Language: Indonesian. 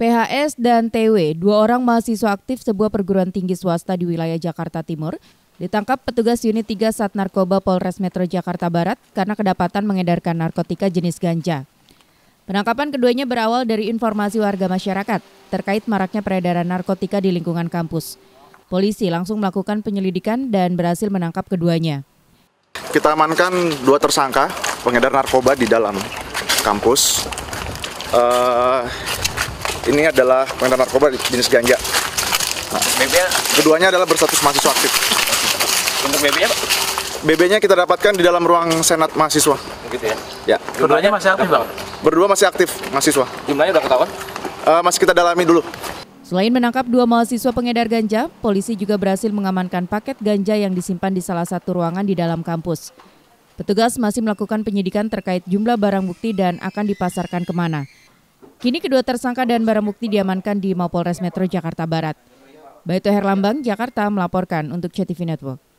PHS dan TW, dua orang mahasiswa aktif sebuah perguruan tinggi swasta di wilayah Jakarta Timur, ditangkap petugas unit 3 Sat Narkoba Polres Metro Jakarta Barat karena kedapatan mengedarkan narkotika jenis ganja. Penangkapan keduanya berawal dari informasi warga masyarakat terkait maraknya peredaran narkotika di lingkungan kampus. Polisi langsung melakukan penyelidikan dan berhasil menangkap keduanya. Kita amankan dua tersangka pengedar narkoba di dalam kampus. Uh, ini adalah pengedar narkoba jenis ganja. Nah, BB-nya? Keduanya adalah berstatus mahasiswa aktif. Untuk BB-nya Pak? BB-nya kita dapatkan di dalam ruang senat mahasiswa. Begitu ya? Ya. Keduanya masih aktif Bang? Berdua masih aktif mahasiswa. Jumlahnya udah ketahuan? Uh, eh, masih kita dalami dulu. Selain menangkap dua mahasiswa pengedar ganja, polisi juga berhasil mengamankan paket ganja yang disimpan di salah satu ruangan di dalam kampus. Petugas masih melakukan penyidikan terkait jumlah barang bukti dan akan dipasarkan kemana. Kini kedua tersangka dan barang bukti diamankan di Mapolres Metro Jakarta Barat. Baito Herlambang, Jakarta melaporkan untuk CTV Network.